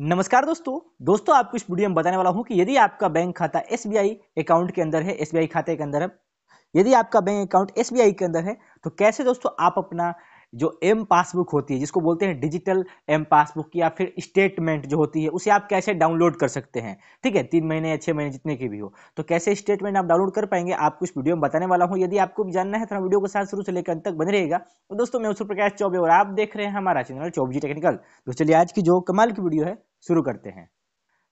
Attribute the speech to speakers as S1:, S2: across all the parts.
S1: नमस्कार दोस्तों दोस्तों आपको इस वीडियो में बताने वाला हूं कि यदि आपका बैंक खाता एसबीआई अकाउंट के अंदर है एसबीआई खाते के अंदर है यदि आपका बैंक अकाउंट एसबीआई के अंदर है तो कैसे दोस्तों आप अपना जो एम पासबुक होती है जिसको बोलते हैं डिजिटल एम पासबुक या फिर स्टेटमेंट जो होती है उसे आप कैसे डाउनलोड कर सकते हैं ठीक है तीन महीने या छः महीने जितने की भी हो तो कैसे स्टेटमेंट आप डाउनलोड कर पाएंगे आपको इस वीडियो में बताने वाला हूँ यदि आपको भी जानना है तो वीडियो के साथ शुरू से लेकर अंत तक बने रहेगा तो दोस्तों मैं उत्तर प्रकाश चौबे और आप देख रहे हैं हमारा चैनल चौबजी टेक्निकल तो चलिए आज की जो कमाल की वीडियो है शुरू करते हैं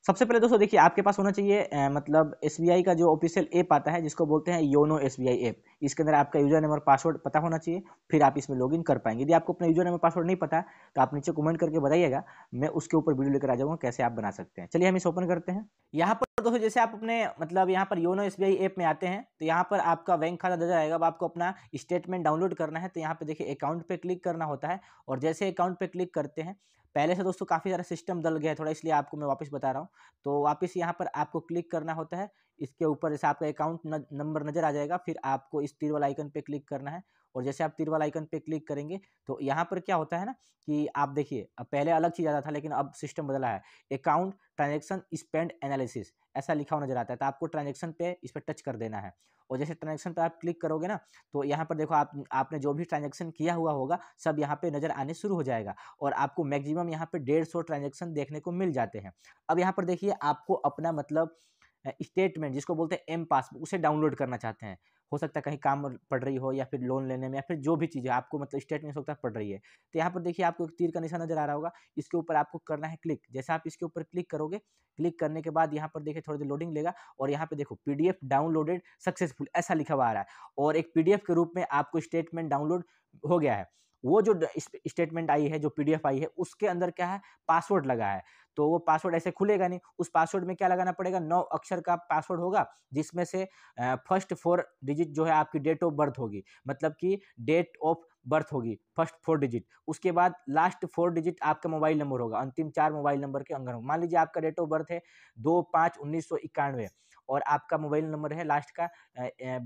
S1: सबसे पहले दोस्तों देखिए आपके पास होना चाहिए मतलब एस का जो ऑफिशियल ऐप आता है जिसको बोलते हैं योनो एस बी ऐप इसके अंदर आपका यूजर नेम और पासवर्ड पता होना चाहिए फिर आप इसमें लॉगिन कर पाएंगे यदि आपको अपना यूजर नेम और पासवर्ड नहीं पता तो आप नीचे कमेंट करके बताइएगा मैं उसके ऊपर वीडियो लेकर आ जाऊँगा कैसे आप बना सकते हैं चलिए हम इसे ओपन करते हैं यहाँ पर दोस्तों जैसे आप अपने मतलब यहाँ पर योनो एस ऐप में आते हैं तो यहाँ पर आपका बैंक खाता नजर आएगा अब आपको अपना स्टेटमेंट डाउनलोड करना है तो यहाँ पर देखिए अकाउंट पर क्लिक करना होता है और जैसे अकाउंट पर क्लिक करते हैं पहले से दोस्तों काफ़ी सारा सिस्टम दल गया है थोड़ा इसलिए आपको मैं वापस बता रहा हूँ तो वापस यहाँ पर आपको क्लिक करना होता है इसके ऊपर जैसे आपका अकाउंट नंबर नज़र आ जाएगा फिर आपको इस तीर वाला आइकन पे क्लिक करना है और जैसे आप तीर वाला आइकन पे क्लिक करेंगे तो यहाँ पर क्या होता है ना कि आप देखिए अब पहले अलग चीज़ आता था लेकिन अब सिस्टम बदला है अकाउंट ट्रांजेक्शन स्पेंड एनालिसिस ऐसा लिखा हुआ नजर आता है तो आपको ट्रांजेक्शन पे इस पर टच कर देना है और जैसे ट्रांजेक्शन पे आप क्लिक करोगे ना तो यहाँ पर देखो आप आपने जो भी ट्रांजेक्शन किया हुआ होगा सब यहाँ पे नज़र आने शुरू हो जाएगा और आपको मैक्सिमम यहाँ पे डेढ़ सौ ट्रांजेक्शन देखने को मिल जाते हैं अब यहाँ पर देखिए आपको अपना मतलब स्टेटमेंट जिसको बोलते हैं एम पासबुक उसे डाउनलोड करना चाहते हैं हो सकता है कहीं काम पड़ रही हो या फिर लोन लेने में या फिर जो भी चीज़ है आपको मतलब स्टेटमेंट होता हो सकता है पड़ रही है तो यहाँ पर देखिए आपको एक तीर का निशान नजर आ रहा होगा इसके ऊपर आपको करना है क्लिक जैसे आप इसके ऊपर क्लिक करोगे क्लिक करने के बाद यहाँ पर देखिए थोड़ी देर लोडिंग लेगा और यहाँ पर देखो पी डाउनलोडेड सक्सेसफुल ऐसा लिखा हुआ आ रहा है और एक पी के रूप में आपको स्टेटमेंट डाउनलोड हो गया है वो जो स्टेटमेंट आई है जो पीडीएफ आई है उसके अंदर क्या है पासवर्ड लगा है तो वो पासवर्ड ऐसे खुलेगा नहीं उस पासवर्ड में क्या लगाना पड़ेगा नौ अक्षर का पासवर्ड होगा जिसमें से फर्स्ट फोर डिजिट जो है आपकी डेट ऑफ बर्थ होगी मतलब कि डेट ऑफ बर्थ होगी फर्स्ट फोर डिजिट उसके बाद लास्ट फोर डिजिट आपका मोबाइल नंबर होगा अंतिम चार मोबाइल नंबर के अंदर मान लीजिए आपका डेट ऑफ बर्थ है दो पाँच उन्नीस सौ इक्यानवे और आपका मोबाइल नंबर है लास्ट का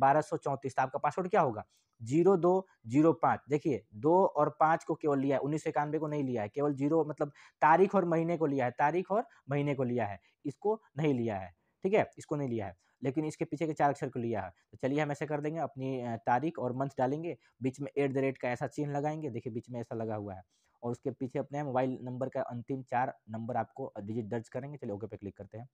S1: बारह सौ चौंतीस तो आपका पासवर्ड क्या होगा जीरो दो जीरो पाँच देखिए दो और पाँच को केवल लिया है उन्नीस सौ इक्यानवे को नहीं लिया है केवल जीरो मतलब तारीख और महीने को लिया है तारीख और महीने को लिया है इसको नहीं लिया है ठीक है इसको नहीं लिया है लेकिन इसके पीछे के चार अक्षर को लिया है तो चलिए हम ऐसा कर देंगे अपनी तारीख और मंथ डालेंगे बीच में एट द रेट का ऐसा चिन्ह लगाएंगे देखिए बीच में ऐसा लगा हुआ है और उसके पीछे अपने मोबाइल नंबर का अंतिम चार नंबर आपको डिजिट दर्ज करेंगे चलिए ओके पे क्लिक करते हैं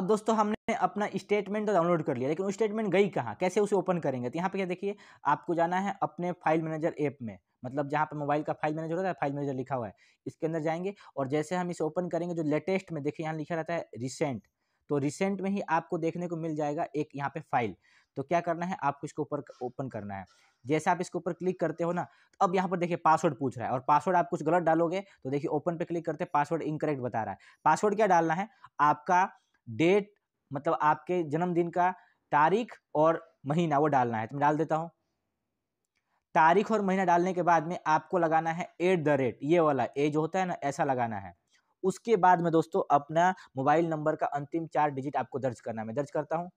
S1: अब दोस्तों हमने अपना स्टेटमेंट तो डाउनलोड कर लिया लेकिन वो स्टेटमेंट गई कहाँ कैसे उसे ओपन करेंगे तो यहाँ पे क्या देखिए आपको जाना है अपने फाइल मैनेजर ऐप में मतलब जहाँ पे मोबाइल का फाइल मैनेजर होता है फाइल मैनेजर लिखा हुआ है इसके अंदर जाएंगे और जैसे हम इसे ओपन करेंगे जो लेटेस्ट में देखिए यहाँ लिखा रहता है रिसेंट तो रिसेंट में ही आपको देखने को मिल जाएगा एक यहाँ पे फाइल तो क्या करना है आपको इसके ऊपर ओपन करना है जैसे आप इसके ऊपर क्लिक करते हो ना तो अब यहाँ पर देखिए पासवर्ड पूछ रहा है और पासवर्ड आप कुछ गलत डालोगे तो देखिए ओपन पे क्लिक करते पासवर्ड इनकरेक्ट बता रहा है पासवर्ड क्या डालना है आपका डेट मतलब आपके जन्मदिन का तारीख और महीना वो डालना है तो मैं डाल देता हूँ तारीख और महीना डालने के बाद में आपको लगाना है एट द रेट ये वाला ए जो होता है ना ऐसा लगाना है उसके बाद में दोस्तों अपना मोबाइल नंबर का अंतिम चार डिजिट आपको दर्ज करना है मैं दर्ज करता हूँ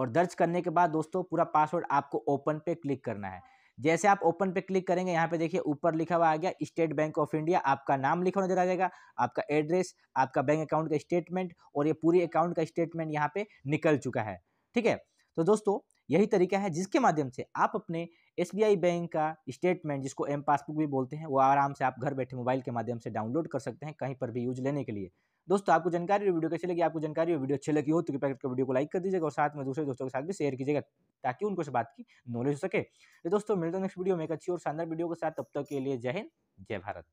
S1: और दर्ज करने के बाद दोस्तों पूरा पासवर्ड आपको ओपन पे क्लिक करना है जैसे आप ओपन पे क्लिक करेंगे यहाँ पे देखिए ऊपर लिखा हुआ आ गया स्टेट बैंक ऑफ इंडिया आपका नाम लिखा नजर आ जाएगा आपका एड्रेस आपका बैंक अकाउंट का स्टेटमेंट और ये पूरी अकाउंट का स्टेटमेंट यहाँ पे निकल चुका है ठीक है तो दोस्तों यही तरीका है जिसके माध्यम से आप अपने एस बैंक का स्टेटमेंट जिसको एम पासबुक भी बोलते हैं वो आराम से आप घर बैठे मोबाइल के माध्यम से डाउनलोड कर सकते हैं कहीं पर भी यूज लेने के लिए दोस्तों आपको जानकारी वीडियो कैसे लगी आपको जानकारी वीडियो अच्छी लगी हो तो कृपया करके वीडियो को लाइक कर दीजिएगा और साथ में दूसरे दोस्तों के साथ भी शेयर कीजिएगा ताकि उनको इस बात की नॉलेज हो सके तो दोस्तों मिलते हैं नेक्स्ट वीडियो में एक अच्छी और शानदार वीडियो के साथ तब तक के लिए जय हिंद जय भारत